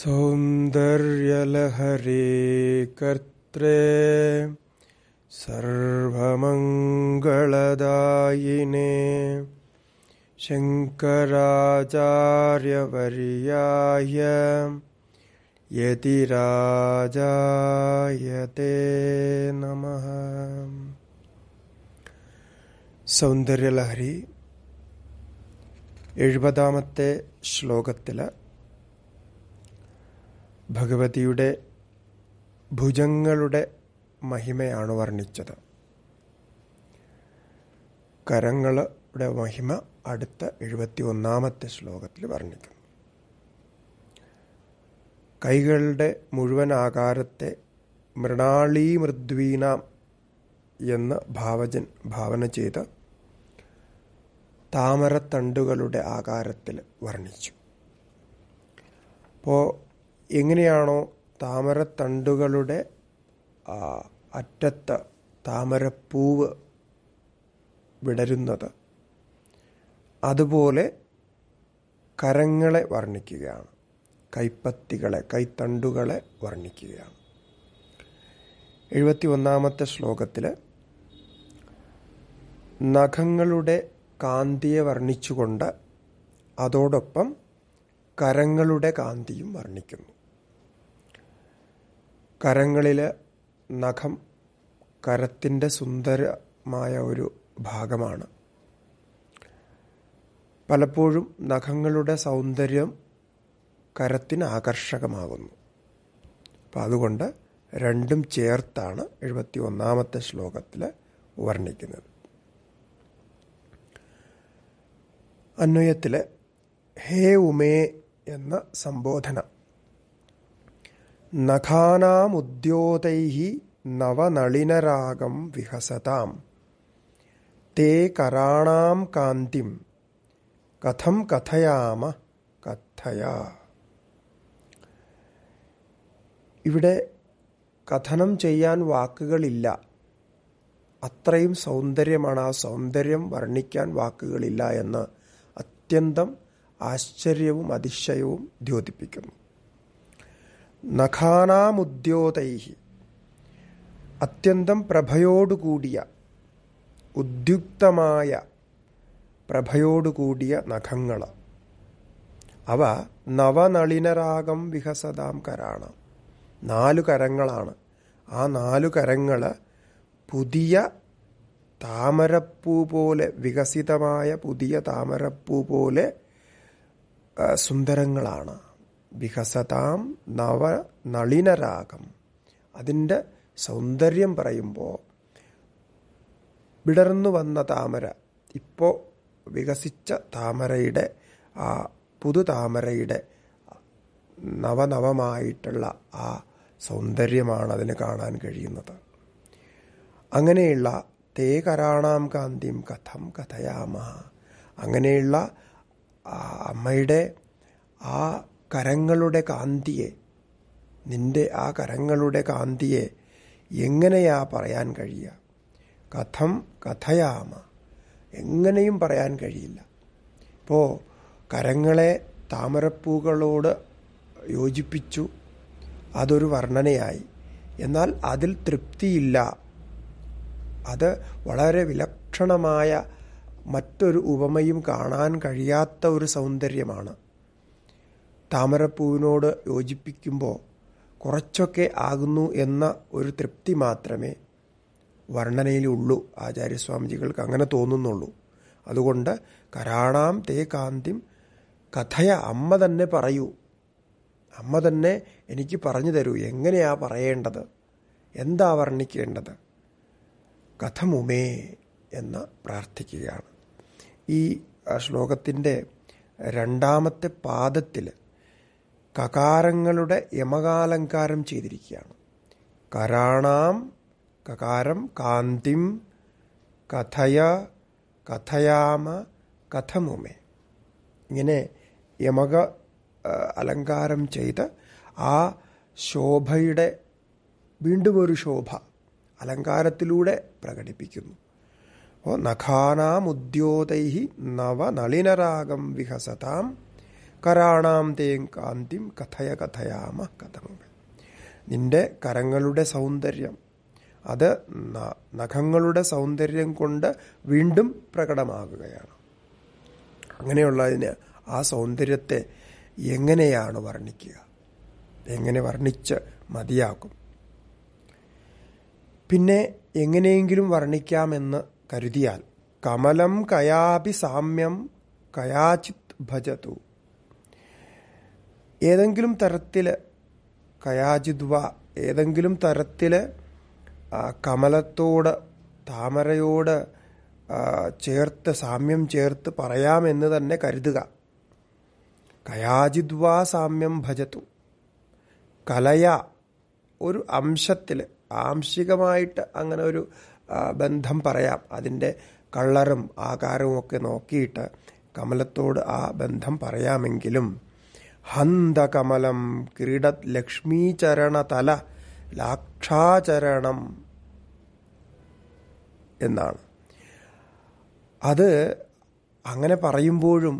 सौन्दर्यलहरे कर्त्रे सर्वमङ्गलदायिने शङ्कराचार्यवर्याय यतिराजायते नमः സൗന്ദര്യലഹരി എഴുപതാമത്തെ ശ്ലോകത്തിൽ ഭഗവതിയുടെ ഭുജങ്ങളുടെ മഹിമയാണ് വർണ്ണിച്ചത് കരങ്ങളുടെ മഹിമ അടുത്ത എഴുപത്തി ഒന്നാമത്തെ ശ്ലോകത്തിൽ വർണ്ണിക്കുന്നു കൈകളുടെ മുഴുവൻ ആകാരത്തെ മൃണാളീ മൃദ്വീനാം എന്ന് ഭാവജൻ ഭാവന ചെയ്ത് താമരത്തണ്ടുകളുടെ ആകാരത്തിൽ വർണ്ണിച്ചു അപ്പോൾ എങ്ങനെയാണോ താമരത്തണ്ടുകളുടെ അറ്റത്ത് താമരപ്പൂവ് വിടരുന്നത് അതുപോലെ കരങ്ങളെ വർണ്ണിക്കുകയാണ് കൈപ്പത്തികളെ കൈത്തണ്ടുകളെ വർണ്ണിക്കുകയാണ് എഴുപത്തി ഒന്നാമത്തെ ശ്ലോകത്തിൽ നഖങ്ങളുടെ കാന്തിയെ വർണ്ണിച്ചുകൊണ്ട് അതോടൊപ്പം കരങ്ങളുടെ കാന്തിയും വർണ്ണിക്കുന്നു കരങ്ങളിലെ നഖം കരത്തിൻ്റെ സുന്ദരമായ ഒരു ഭാഗമാണ് പലപ്പോഴും നഖങ്ങളുടെ സൗന്ദര്യം കരത്തിന് ആകർഷകമാകുന്നു അപ്പം അതുകൊണ്ട് രണ്ടും ചേർത്താണ് എഴുപത്തി ഒന്നാമത്തെ ശ്ലോകത്തിൽ വർണ്ണിക്കുന്നത് അന്വയത്തിൽ ഹേ ഉമേ എന്ന സംബോധന നഖാനാമുദ്യോതൈ നവനളിനരാഗം വിഹസതാം തേ കരാണാം കാന്തിം കഥം കഥയാമ കഥയ ഇവിടെ കഥനം ചെയ്യാൻ വാക്കുകളില്ല അത്രയും സൗന്ദര്യമാണ് ആ സൗന്ദര്യം വർണ്ണിക്കാൻ വാക്കുകളില്ല എന്ന് അത്യന്തം ആശ്ചര്യവും അതിശയവും ദ്യോതിപ്പിക്കുന്നു നഖാനാമുദ്യോതൈഹി അത്യന്തം പ്രഭയോടുകൂടിയ ഉദ്യുക്തമായ പ്രഭയോടുകൂടിയ നഖങ്ങൾ അവ നവനളിനരാഗം വികസതാം കരാണ് നാലു കരങ്ങളാണ് ആ നാലു കരങ്ങൾ പുതിയ താമരപ്പൂ പോലെ വികസിതമായ പുതിയ താമരപ്പൂ പോലെ സുന്ദരങ്ങളാണ് വികസതാം നവ നളിനരാഗം അതിൻ്റെ സൗന്ദര്യം പറയുമ്പോൾ വിടർന്നു വന്ന താമര ഇപ്പോൾ വികസിച്ച താമരയുടെ ആ പുതു താമരയുടെ നവനവമായിട്ടുള്ള ആ സൗന്ദര്യമാണ് അതിന് കാണാൻ കഴിയുന്നത് അങ്ങനെയുള്ള തേ കരാണാം കാന്തിം കഥം കഥയാമ അങ്ങനെയുള്ള അമ്മയുടെ ആ കരങ്ങളുടെ കാന്തിയെ നിന്റെ ആ കരങ്ങളുടെ കാന്തിയെ എങ്ങനെയാ പറയാൻ കഴിയുക കഥം കഥയാമ എങ്ങനെയും പറയാൻ കഴിയില്ല ഇപ്പോൾ കരങ്ങളെ താമരപ്പൂകളോട് യോജിപ്പിച്ചു അതൊരു വർണ്ണനയായി എന്നാൽ അതിൽ തൃപ്തിയില്ല അത് വളരെ വിലക്ഷണമായ മറ്റൊരു ഉപമയും കാണാൻ കഴിയാത്ത ഒരു സൗന്ദര്യമാണ് താമരപ്പൂവിനോട് യോജിപ്പിക്കുമ്പോൾ കുറച്ചൊക്കെ ആകുന്നു എന്ന ഒരു തൃപ്തി മാത്രമേ വർണ്ണനയിലുള്ളൂ ആചാര്യസ്വാമിജികൾക്ക് അങ്ങനെ തോന്നുന്നുള്ളൂ അതുകൊണ്ട് കരാണാം തേ കാന്തിം കഥയ അമ്മ തന്നെ പറയൂ അമ്മ തന്നെ എനിക്ക് പറഞ്ഞു തരൂ എങ്ങനെയാ പറയേണ്ടത് എന്താ വർണ്ണിക്കേണ്ടത് കഥമുമേ എന്ന് പ്രാർത്ഥിക്കുകയാണ് ഈ ശ്ലോകത്തിൻ്റെ രണ്ടാമത്തെ പാദത്തിൽ കകാരങ്ങളുടെ യമകാലങ്കാരം ചെയ്തിരിക്കുകയാണ് കരാണാം കകാരം കാന്തിം കഥയ കഥയാമ കഥമുമേ ഇങ്ങനെ യമക അലങ്കാരം ചെയ്ത് ആ ശോഭയുടെ വീണ്ടും ഒരു ശോഭ അലങ്കാരത്തിലൂടെ പ്രകടിപ്പിക്കുന്നു അപ്പോൾ നഖാനാമുദ്യോതൈ നവനളിനരാഗം വിഹസതാം കരാണാം തേം കാന്തിം കഥയ കഥയാമ കഥങ്ങൾ നിന്റെ കരങ്ങളുടെ സൗന്ദര്യം അത് നഖങ്ങളുടെ സൗന്ദര്യം കൊണ്ട് വീണ്ടും പ്രകടമാകുകയാണ് അങ്ങനെയുള്ളതിന് ആ സൗന്ദര്യത്തെ എങ്ങനെയാണ് വർണ്ണിക്കുക എങ്ങനെ വർണ്ണിച്ച് മതിയാക്കും പിന്നെ എങ്ങനെയെങ്കിലും വർണ്ണിക്കാമെന്ന് കരുതിയാൽ കമലം കയാപി സാമ്യം കയാചിത് ഭജതു ഏതെങ്കിലും തരത്തിൽ കയാജിദ്വ ഏതെങ്കിലും തരത്തിൽ കമലത്തോട് താമരയോട് ചേർത്ത് സാമ്യം ചേർത്ത് പറയാമെന്ന് തന്നെ കരുതുക കയാജിദ്വാ സാമ്യം ഭജത്തു കലയ ഒരു അംശത്തിൽ ആംശികമായിട്ട് അങ്ങനെ ഒരു ബന്ധം പറയാം അതിൻ്റെ കള്ളറും ആകാരവും ഒക്കെ നോക്കിയിട്ട് കമലത്തോട് ആ ബന്ധം പറയാമെങ്കിലും ഹന്തകമലം ക്രീഡത് ലക്ഷ്മീചരണതല ലാക്ഷാചരണം എന്നാണ് അത് അങ്ങനെ പറയുമ്പോഴും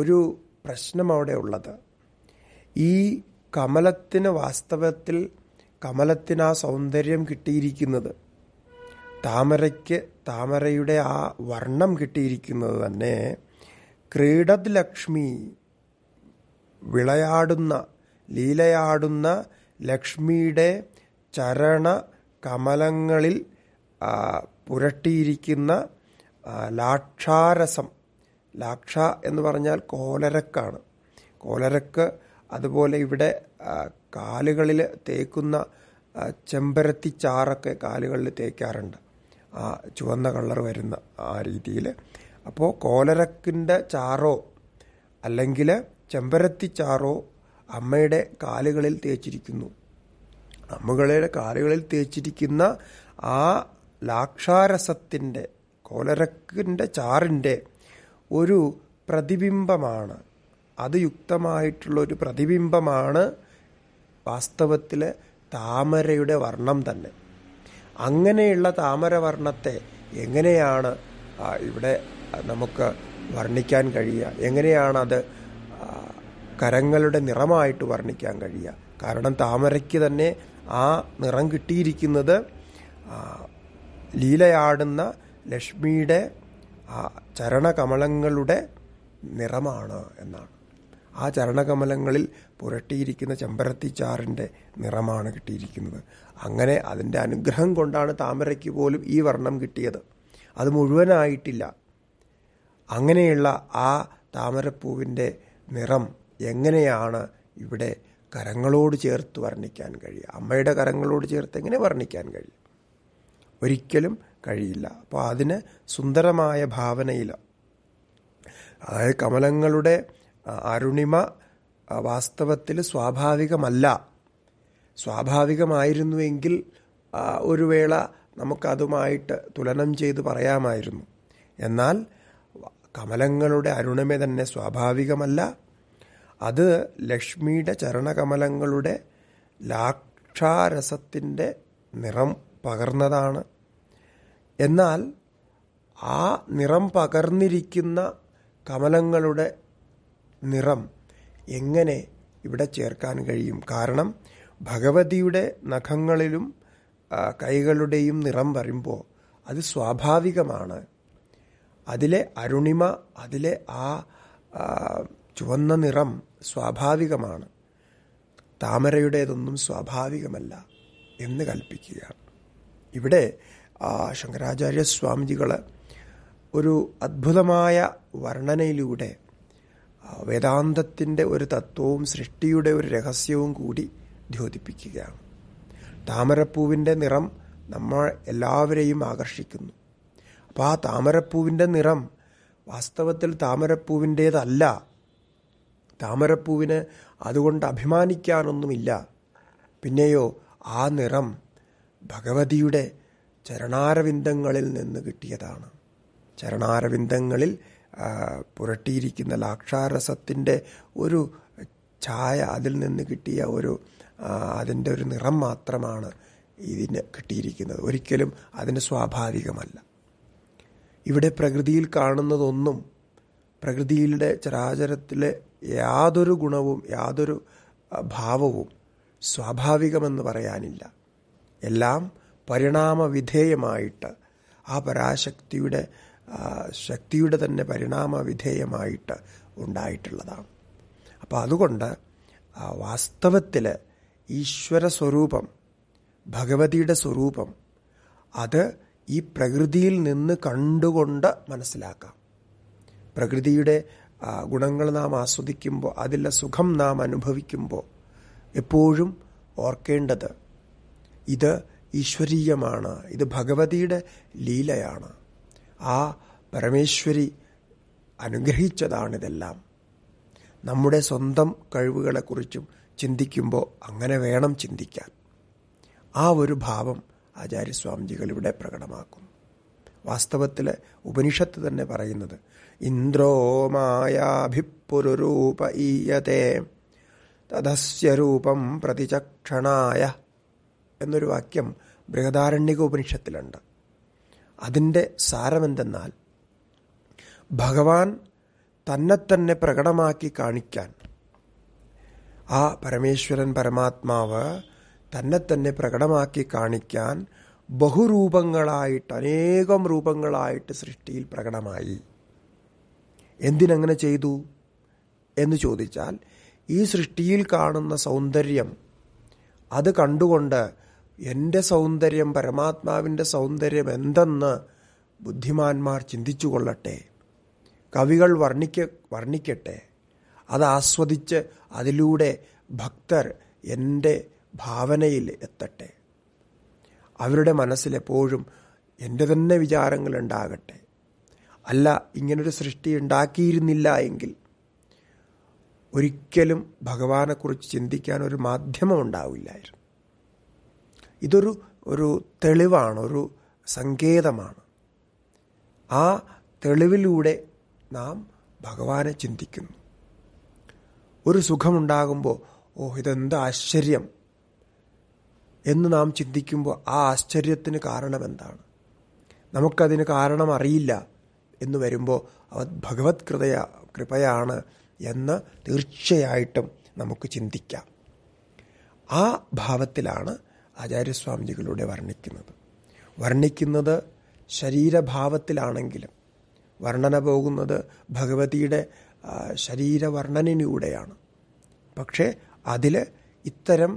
ഒരു പ്രശ്നം അവിടെ ഉള്ളത് ഈ കമലത്തിന് വാസ്തവത്തിൽ കമലത്തിന് ആ സൗന്ദര്യം കിട്ടിയിരിക്കുന്നത് താമരയ്ക്ക് താമരയുടെ ആ വർണ്ണം കിട്ടിയിരിക്കുന്നത് തന്നെ ക്രീഡത് ലക്ഷ്മി വിളയാടുന്ന ലീലയാടുന്ന ലക്ഷ്മിയുടെ ചരണ കമലങ്ങളിൽ പുരട്ടിയിരിക്കുന്ന ലാക്ഷാരസം ലാക്ഷ എന്ന് പറഞ്ഞാൽ കോലരക്കാണ് കോലരക്ക് അതുപോലെ ഇവിടെ കാലുകളിൽ തേക്കുന്ന ചെമ്പരത്തി ചാറൊക്കെ കാലുകളിൽ തേക്കാറുണ്ട് ആ ചുവന്ന കളർ വരുന്ന ആ രീതിയിൽ അപ്പോൾ കോലരക്കിൻ്റെ ചാറോ അല്ലെങ്കിൽ ചെമ്പരത്തിച്ചാറോ അമ്മയുടെ കാലുകളിൽ തേച്ചിരിക്കുന്നു അമ്മകളുടെ കാലുകളിൽ തേച്ചിരിക്കുന്ന ആ ലാക്ഷാരസത്തിൻ്റെ കോലരക്കിൻ്റെ ചാറിൻ്റെ ഒരു പ്രതിബിംബമാണ് അത് യുക്തമായിട്ടുള്ള ഒരു പ്രതിബിംബമാണ് വാസ്തവത്തിൽ താമരയുടെ വർണ്ണം തന്നെ അങ്ങനെയുള്ള താമരവർണ്ണത്തെ എങ്ങനെയാണ് ഇവിടെ നമുക്ക് വർണ്ണിക്കാൻ കഴിയുക എങ്ങനെയാണത് കരങ്ങളുടെ നിറമായിട്ട് വർണ്ണിക്കാൻ കഴിയുക കാരണം താമരയ്ക്ക് തന്നെ ആ നിറം കിട്ടിയിരിക്കുന്നത് ലീലയാടുന്ന ലക്ഷ്മിയുടെ ആ ചരണകമലങ്ങളുടെ നിറമാണ് എന്നാണ് ആ ചരണകമലങ്ങളിൽ പുരട്ടിയിരിക്കുന്ന ചെമ്പരത്തിച്ചാറിൻ്റെ നിറമാണ് കിട്ടിയിരിക്കുന്നത് അങ്ങനെ അതിൻ്റെ അനുഗ്രഹം കൊണ്ടാണ് താമരയ്ക്ക് പോലും ഈ വർണ്ണം കിട്ടിയത് അത് മുഴുവനായിട്ടില്ല അങ്ങനെയുള്ള ആ താമരപ്പൂവിൻ്റെ നിറം എങ്ങനെയാണ് ഇവിടെ കരങ്ങളോട് ചേർത്ത് വർണ്ണിക്കാൻ കഴിയുക അമ്മയുടെ കരങ്ങളോട് ചേർത്ത് എങ്ങനെ വർണ്ണിക്കാൻ കഴിയും ഒരിക്കലും കഴിയില്ല അപ്പോൾ അതിന് സുന്ദരമായ ഭാവനയില്ല അതായത് കമലങ്ങളുടെ അരുണിമ വാസ്തവത്തിൽ സ്വാഭാവികമല്ല സ്വാഭാവികമായിരുന്നുവെങ്കിൽ ഒരു വേള നമുക്കതുമായിട്ട് തുലനം ചെയ്ത് പറയാമായിരുന്നു എന്നാൽ കമലങ്ങളുടെ അരുണിമ തന്നെ സ്വാഭാവികമല്ല അത് ലക്ഷ്മിയുടെ ചരണകമലങ്ങളുടെ ലാക്ഷാരസത്തിൻ്റെ നിറം പകർന്നതാണ് എന്നാൽ ആ നിറം പകർന്നിരിക്കുന്ന കമലങ്ങളുടെ നിറം എങ്ങനെ ഇവിടെ ചേർക്കാൻ കഴിയും കാരണം ഭഗവതിയുടെ നഖങ്ങളിലും കൈകളുടെയും നിറം വരുമ്പോൾ അത് സ്വാഭാവികമാണ് അതിലെ അരുണിമ അതിലെ ആ ചുവന്ന നിറം സ്വാഭാവികമാണ് താമരയുടേതൊന്നും സ്വാഭാവികമല്ല എന്ന് കൽപ്പിക്കുകയാണ് ഇവിടെ ശങ്കരാചാര്യ സ്വാമിജികൾ ഒരു അത്ഭുതമായ വർണ്ണനയിലൂടെ വേദാന്തത്തിൻ്റെ ഒരു തത്വവും സൃഷ്ടിയുടെ ഒരു രഹസ്യവും കൂടി ദ്യോതിപ്പിക്കുകയാണ് താമരപ്പൂവിൻ്റെ നിറം നമ്മൾ എല്ലാവരെയും ആകർഷിക്കുന്നു അപ്പോൾ ആ താമരപ്പൂവിൻ്റെ നിറം വാസ്തവത്തിൽ താമരപ്പൂവിൻ്റേതല്ല താമരപ്പൂവിന് അതുകൊണ്ട് അഭിമാനിക്കാനൊന്നുമില്ല പിന്നെയോ ആ നിറം ഭഗവതിയുടെ ചരണാരവിന്ദങ്ങളിൽ നിന്ന് കിട്ടിയതാണ് ചരണാരവിന്ദങ്ങളിൽ പുരട്ടിയിരിക്കുന്ന ലാക്ഷാരസത്തിൻ്റെ ഒരു ഛായ അതിൽ നിന്ന് കിട്ടിയ ഒരു അതിൻ്റെ ഒരു നിറം മാത്രമാണ് ഇതിന് കിട്ടിയിരിക്കുന്നത് ഒരിക്കലും അതിന് സ്വാഭാവികമല്ല ഇവിടെ പ്രകൃതിയിൽ കാണുന്നതൊന്നും പ്രകൃതിയിലെ ചരാചരത്തിലെ യാതൊരു ഗുണവും യാതൊരു ഭാവവും സ്വാഭാവികമെന്ന് പറയാനില്ല എല്ലാം പരിണാമവിധേയമായിട്ട് ആ പരാശക്തിയുടെ ശക്തിയുടെ തന്നെ പരിണാമവിധേയമായിട്ട് ഉണ്ടായിട്ടുള്ളതാണ് അപ്പോൾ അതുകൊണ്ട് വാസ്തവത്തിൽ ഈശ്വര സ്വരൂപം ഭഗവതിയുടെ സ്വരൂപം അത് ഈ പ്രകൃതിയിൽ നിന്ന് കണ്ടുകൊണ്ട് മനസ്സിലാക്കാം പ്രകൃതിയുടെ ഗുണങ്ങൾ നാം ആസ്വദിക്കുമ്പോൾ അതിലെ സുഖം നാം അനുഭവിക്കുമ്പോൾ എപ്പോഴും ഓർക്കേണ്ടത് ഇത് ഈശ്വരീയമാണ് ഇത് ഭഗവതിയുടെ ലീലയാണ് ആ പരമേശ്വരി അനുഗ്രഹിച്ചതാണിതെല്ലാം നമ്മുടെ സ്വന്തം കഴിവുകളെക്കുറിച്ചും ചിന്തിക്കുമ്പോൾ അങ്ങനെ വേണം ചിന്തിക്കാൻ ആ ഒരു ഭാവം ആചാര്യസ്വാമിജികൾ ഇവിടെ പ്രകടമാക്കും വാസ്തവത്തിൽ ഉപനിഷത്ത് തന്നെ പറയുന്നത് ഇന്ദ്രോ മായാഭിപ്പുരുരൂപ ഈയത്തെ തദസ്യ രൂപം പ്രതിചക്ഷണായ എന്നൊരു വാക്യം ബൃഹദാരണ്യക ഉപനിഷത്തിലുണ്ട് അതിൻ്റെ സാരമെന്തെന്നാൽ ഭഗവാൻ തന്നെ തന്നെ പ്രകടമാക്കി കാണിക്കാൻ ആ പരമേശ്വരൻ പരമാത്മാവ് തന്നെ തന്നെ പ്രകടമാക്കി കാണിക്കാൻ ബഹുരൂപങ്ങളായിട്ട് അനേകം രൂപങ്ങളായിട്ട് സൃഷ്ടിയിൽ പ്രകടമായി എന്തിനങ്ങനെ ചെയ്തു എന്ന് ചോദിച്ചാൽ ഈ സൃഷ്ടിയിൽ കാണുന്ന സൗന്ദര്യം അത് കണ്ടുകൊണ്ട് എൻ്റെ സൗന്ദര്യം പരമാത്മാവിൻ്റെ സൗന്ദര്യം എന്തെന്ന് ബുദ്ധിമാന്മാർ ചിന്തിച്ചു കൊള്ളട്ടെ കവികൾ വർണ്ണിക്ക വർണ്ണിക്കട്ടെ അത് ആസ്വദിച്ച് അതിലൂടെ ഭക്തർ എൻ്റെ ഭാവനയിൽ എത്തട്ടെ അവരുടെ മനസ്സിലെപ്പോഴും എൻ്റെ തന്നെ വിചാരങ്ങൾ ഉണ്ടാകട്ടെ അല്ല ഇങ്ങനൊരു സൃഷ്ടി ഉണ്ടാക്കിയിരുന്നില്ല എങ്കിൽ ഒരിക്കലും ഭഗവാനെക്കുറിച്ച് ചിന്തിക്കാൻ ഒരു മാധ്യമം ഉണ്ടാവില്ലായിരുന്നു ഇതൊരു ഒരു തെളിവാണ് ഒരു സങ്കേതമാണ് ആ തെളിവിലൂടെ നാം ഭഗവാനെ ചിന്തിക്കുന്നു ഒരു സുഖമുണ്ടാകുമ്പോൾ ഓ ഇതെന്ത് ആശ്ചര്യം എന്ന് നാം ചിന്തിക്കുമ്പോൾ ആ ആശ്ചര്യത്തിന് കാരണം എന്താണ് നമുക്കതിന് കാരണം അറിയില്ല എന്ന് വരുമ്പോൾ അവ ഭഗവത് കൃതയ കൃപയാണ് എന്ന് തീർച്ചയായിട്ടും നമുക്ക് ചിന്തിക്കാം ആ ഭാവത്തിലാണ് ആചാര്യസ്വാമിജികളിലൂടെ വർണ്ണിക്കുന്നത് വർണ്ണിക്കുന്നത് ശരീരഭാവത്തിലാണെങ്കിലും വർണ്ണന പോകുന്നത് ഭഗവതിയുടെ ശരീരവർണ്ണനയിലൂടെയാണ് പക്ഷേ അതിൽ ഇത്തരം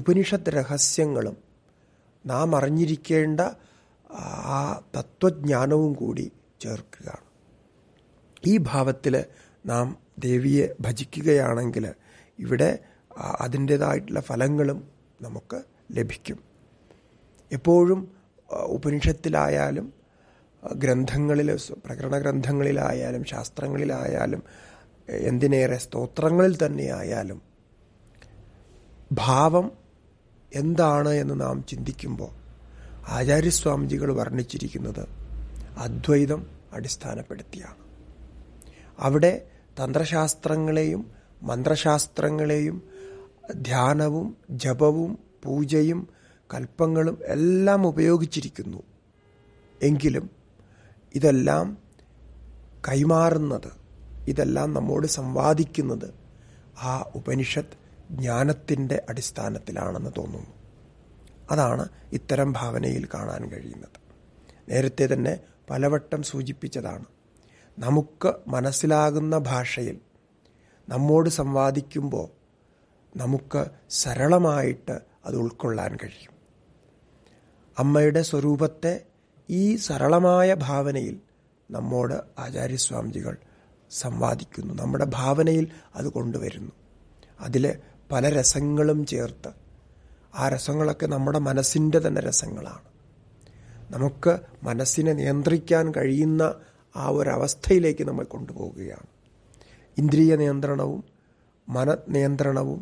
ഉപനിഷത്ത് രഹസ്യങ്ങളും നാം അറിഞ്ഞിരിക്കേണ്ട ആ തത്വജ്ഞാനവും കൂടി ചേർക്കുകയാണ് ഈ ഭാവത്തിൽ നാം ദേവിയെ ഭജിക്കുകയാണെങ്കിൽ ഇവിടെ അതിൻ്റേതായിട്ടുള്ള ഫലങ്ങളും നമുക്ക് ലഭിക്കും എപ്പോഴും ഉപനിഷത്തിലായാലും ഗ്രന്ഥങ്ങളിൽ പ്രകരണ ഗ്രന്ഥങ്ങളിലായാലും ശാസ്ത്രങ്ങളിലായാലും എന്തിനേറെ സ്തോത്രങ്ങളിൽ തന്നെയായാലും ഭാവം എന്താണ് എന്ന് നാം ചിന്തിക്കുമ്പോൾ ആചാര്യസ്വാമിജികൾ വർണ്ണിച്ചിരിക്കുന്നത് അദ്വൈതം അടിസ്ഥാനപ്പെടുത്തിയാണ് അവിടെ തന്ത്രശാസ്ത്രങ്ങളെയും മന്ത്രശാസ്ത്രങ്ങളെയും ധ്യാനവും ജപവും പൂജയും കൽപ്പങ്ങളും എല്ലാം ഉപയോഗിച്ചിരിക്കുന്നു എങ്കിലും ഇതെല്ലാം കൈമാറുന്നത് ഇതെല്ലാം നമ്മോട് സംവാദിക്കുന്നത് ആ ഉപനിഷത്ത് ജ്ഞാനത്തിൻ്റെ അടിസ്ഥാനത്തിലാണെന്ന് തോന്നുന്നു അതാണ് ഇത്തരം ഭാവനയിൽ കാണാൻ കഴിയുന്നത് നേരത്തെ തന്നെ പലവട്ടം സൂചിപ്പിച്ചതാണ് നമുക്ക് മനസ്സിലാകുന്ന ഭാഷയിൽ നമ്മോട് സംവാദിക്കുമ്പോൾ നമുക്ക് സരളമായിട്ട് അത് ഉൾക്കൊള്ളാൻ കഴിയും അമ്മയുടെ സ്വരൂപത്തെ ഈ സരളമായ ഭാവനയിൽ നമ്മോട് ആചാര്യസ്വാമിജികൾ സംവാദിക്കുന്നു നമ്മുടെ ഭാവനയിൽ അത് കൊണ്ടുവരുന്നു അതിൽ പല രസങ്ങളും ചേർത്ത് ആ രസങ്ങളൊക്കെ നമ്മുടെ മനസ്സിൻ്റെ തന്നെ രസങ്ങളാണ് നമുക്ക് മനസ്സിനെ നിയന്ത്രിക്കാൻ കഴിയുന്ന ആ ഒരവസ്ഥയിലേക്ക് നമ്മൾ കൊണ്ടുപോവുകയാണ് ഇന്ദ്രിയ നിയന്ത്രണവും മന നിയന്ത്രണവും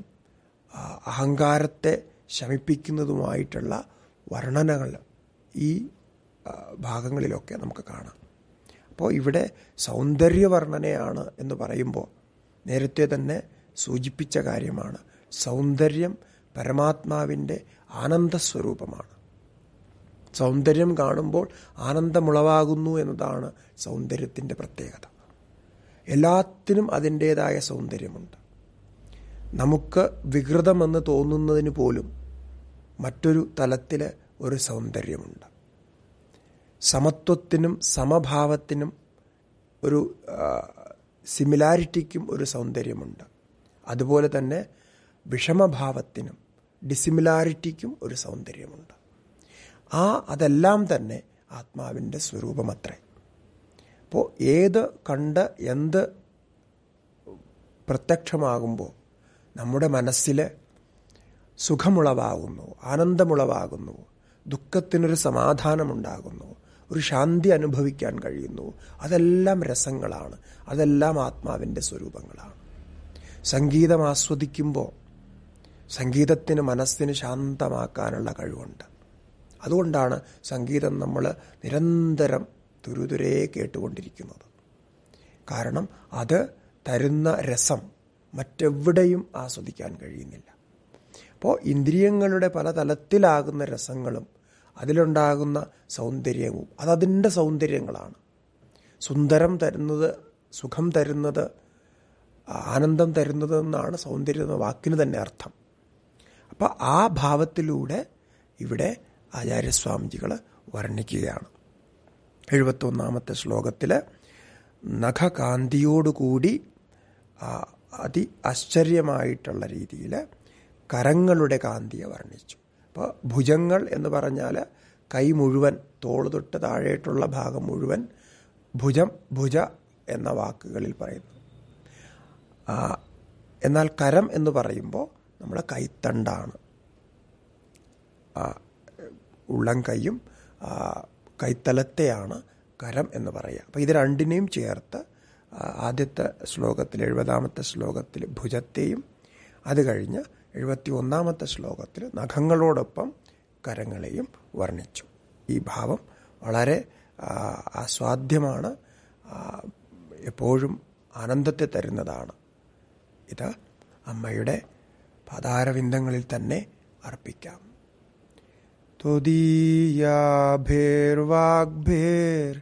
അഹങ്കാരത്തെ ശമിപ്പിക്കുന്നതുമായിട്ടുള്ള വർണ്ണനകൾ ഈ ഭാഗങ്ങളിലൊക്കെ നമുക്ക് കാണാം അപ്പോൾ ഇവിടെ സൗന്ദര്യ വർണ്ണനയാണ് എന്ന് പറയുമ്പോൾ നേരത്തെ തന്നെ സൂചിപ്പിച്ച കാര്യമാണ് സൗന്ദര്യം പരമാത്മാവിൻ്റെ ആനന്ദസ്വരൂപമാണ് സൗന്ദര്യം കാണുമ്പോൾ ആനന്ദമുളവാകുന്നു എന്നതാണ് സൗന്ദര്യത്തിൻ്റെ പ്രത്യേകത എല്ലാത്തിനും അതിൻ്റേതായ സൗന്ദര്യമുണ്ട് നമുക്ക് വികൃതമെന്ന് തോന്നുന്നതിന് പോലും മറ്റൊരു തലത്തിൽ ഒരു സൗന്ദര്യമുണ്ട് സമത്വത്തിനും സമഭാവത്തിനും ഒരു സിമിലാരിറ്റിക്കും ഒരു സൗന്ദര്യമുണ്ട് അതുപോലെ തന്നെ വിഷമഭാവത്തിനും ഡിസിമിലാരിറ്റിക്കും ഒരു സൗന്ദര്യമുണ്ട് ആ അതെല്ലാം തന്നെ ആത്മാവിൻ്റെ സ്വരൂപമത്രേ അപ്പോൾ ഏത് കണ്ട് എന്ത് പ്രത്യക്ഷമാകുമ്പോൾ നമ്മുടെ മനസ്സിൽ സുഖമുളവാകുന്നു ആനന്ദമുളവാകുന്നു ദുഃഖത്തിനൊരു സമാധാനമുണ്ടാകുന്നു ഒരു ശാന്തി അനുഭവിക്കാൻ കഴിയുന്നു അതെല്ലാം രസങ്ങളാണ് അതെല്ലാം ആത്മാവിൻ്റെ സ്വരൂപങ്ങളാണ് സംഗീതം ആസ്വദിക്കുമ്പോൾ സംഗീതത്തിന് മനസ്സിന് ശാന്തമാക്കാനുള്ള കഴിവുണ്ട് അതുകൊണ്ടാണ് സംഗീതം നമ്മൾ നിരന്തരം തുരുതുരേ കേട്ടുകൊണ്ടിരിക്കുന്നത് കാരണം അത് തരുന്ന രസം മറ്റെവിടെയും ആസ്വദിക്കാൻ കഴിയുന്നില്ല അപ്പോൾ ഇന്ദ്രിയങ്ങളുടെ പല തലത്തിലാകുന്ന രസങ്ങളും അതിലുണ്ടാകുന്ന സൗന്ദര്യവും അതതിൻ്റെ സൗന്ദര്യങ്ങളാണ് സുന്ദരം തരുന്നത് സുഖം തരുന്നത് ആനന്ദം തരുന്നത് എന്നാണ് സൗന്ദര്യം എന്ന വാക്കിന് തന്നെ അർത്ഥം അപ്പോൾ ആ ഭാവത്തിലൂടെ ഇവിടെ ആചാര്യസ്വാമിജികൾ വർണ്ണിക്കുകയാണ് എഴുപത്തൊന്നാമത്തെ ശ്ലോകത്തിൽ നഖകാന്തിയോടുകൂടി അതി ആശ്ചര്യമായിട്ടുള്ള രീതിയിൽ കരങ്ങളുടെ കാന്തിയെ വർണ്ണിച്ചു അപ്പോൾ ഭുജങ്ങൾ എന്ന് പറഞ്ഞാൽ കൈ മുഴുവൻ തോൾ തൊട്ട് താഴെയിട്ടുള്ള ഭാഗം മുഴുവൻ ഭുജം ഭുജ എന്ന വാക്കുകളിൽ പറയുന്നു എന്നാൽ കരം എന്ന് പറയുമ്പോൾ നമ്മുടെ കൈത്തണ്ടാണ് ആ ഉള്ളം കൈയും കൈത്തലത്തെയാണ് കരം എന്ന് പറയുക അപ്പം ഇത് രണ്ടിനെയും ചേർത്ത് ആദ്യത്തെ ശ്ലോകത്തിൽ എഴുപതാമത്തെ ശ്ലോകത്തിൽ ഭുജത്തെയും അത് കഴിഞ്ഞ് എഴുപത്തി ഒന്നാമത്തെ ശ്ലോകത്തിൽ നഖങ്ങളോടൊപ്പം കരങ്ങളെയും വർണ്ണിച്ചു ഈ ഭാവം വളരെ ആസ്വാദ്യമാണ് എപ്പോഴും ആനന്ദത്തെ തരുന്നതാണ് ഇത് അമ്മയുടെ പദാരവിന്ദങ്ങളിൽ തന്നെ അർപ്പിക്കാം തുദീയാഭിർവാഗ്ഭിർ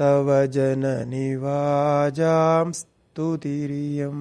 തവ ജനനിവാജാം സ്തുതിരിയം